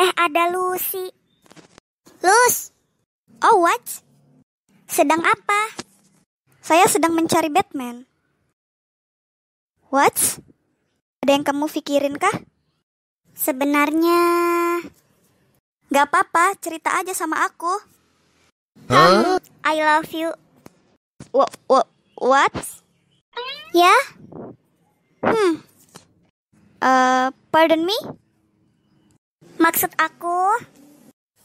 Eh, ada Lucy. Lus. Oh, what? Sedang apa? Saya sedang mencari Batman. What? Ada yang kamu pikirin kah? Sebenarnya... Gak apa-apa, cerita aja sama aku. Huh? I love you. What? what? Ya? Yeah? Hmm. Uh, pardon me? Maksud aku...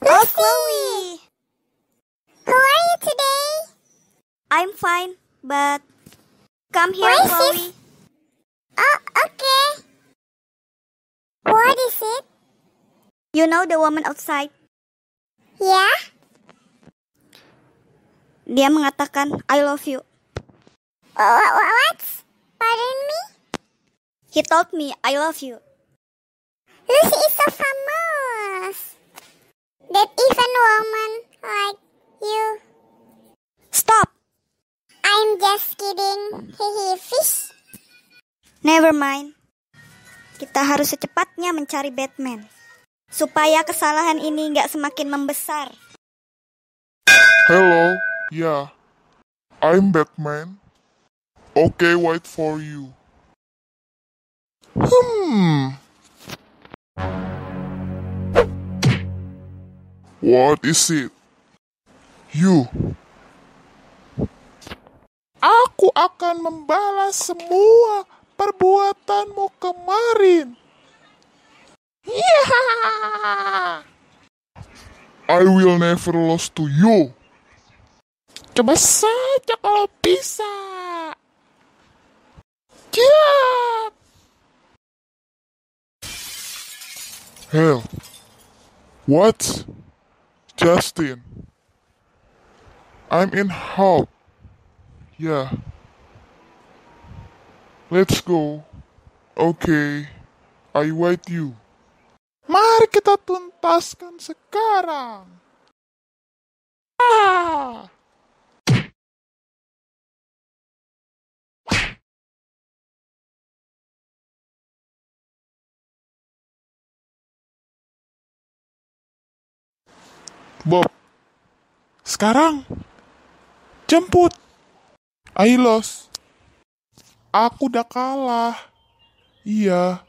Oh, Chloe! How are you today? I'm fine, but... Come here, what Chloe. Oh, okay. What is it? You know the woman outside? Yeah. Dia mengatakan, I love you. What? what? Pardon me? He told me, I love you. Lucy is so famous us that even woman like you. Stop! I'm just kidding, hehe fish. Never mind. Kita harus secepatnya mencari Batman. Supaya kesalahan ini nggak semakin membesar. Hello, yeah. I'm Batman. Okay, wait for you. Hmm. What is it? You. Aku akan membalas semua perbuatanmu kemarin. Yeah! I will never lose to you. Coba saja kalau bisa. Yeah! Hell, what? Justin, I'm in hope. Yeah. Let's go. Okay. I wait you. Mari kita tuntaskan sekarang. Bob. Sekarang, jemput. Ailos, aku udah kalah. Iya,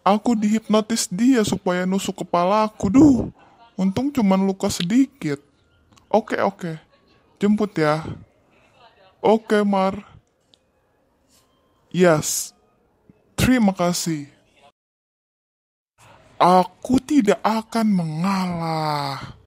aku dihipnotis dia supaya nusuk kepala aku. Duh, untung cuman luka sedikit. Oke, oke. Jemput ya. Oke, Mar. Yes. Terima kasih. Aku tidak akan mengalah.